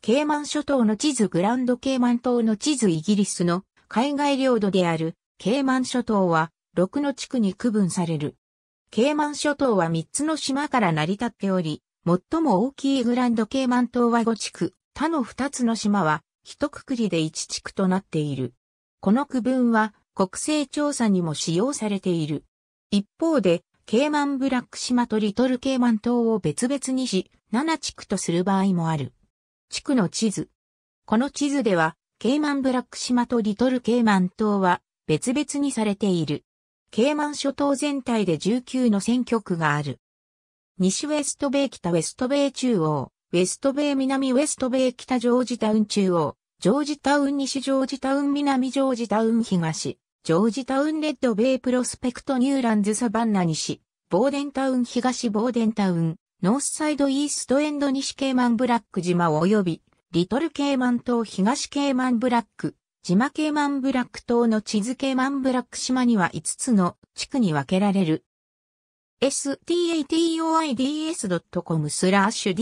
ケイマン諸島の地図グランドケイマン島の地図イギリスの海外領土であるケイマン諸島は6の地区に区分される。ケイマン諸島は3つの島から成り立っており、最も大きいグランドケイマン島は5地区、他の2つの島は一括りで1地区となっている。この区分は国勢調査にも使用されている。一方で、ケイマンブラック島とリトルケイマン島を別々にし、7地区とする場合もある。地区の地図。この地図では、ケイマンブラック島とリトルケイマン島は別々にされている。ケイマン諸島全体で19の選挙区がある。西ウェストベイ北ウェストベイ中央、ウェストベイ南ウェストベイ北ジョージタウン中央、ジョージタウン西ジョージタウン南ジョージタウン東、ジョージタウンレッドベイプロスペクトニューランズサバンナ西、ボーデンタウン東ボーデンタウン、ノースサイドイーストエンド西ケイマンブラック島及び、リトルケイマン島東ケイマンブラック、島ケイマンブラック島の地図ケイマンブラック島には5つの地区に分けられる。statoids.com スラッシュ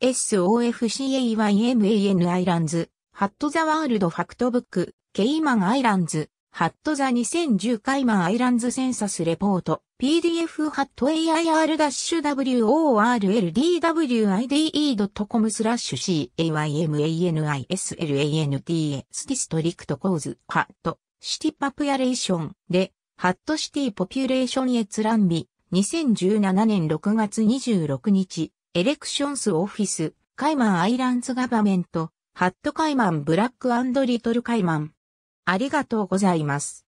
districtsofcaymani s アイランズ、ハットザワールドファクトブック、ケイマンアイランズ。ハットザ2010カイマンアイランズセンサスレポート PDF ハット AIR-WORLDWIDE.com スラッシュ CAYMANISLANTS ディストリクトーズハットシティパプヤレーションでハットシティポピュレーション閲覧日2017年6月26日エレクションスオフィスカイマンアイランズガバメントハットカイマンブラックリトルカイマンありがとうございます。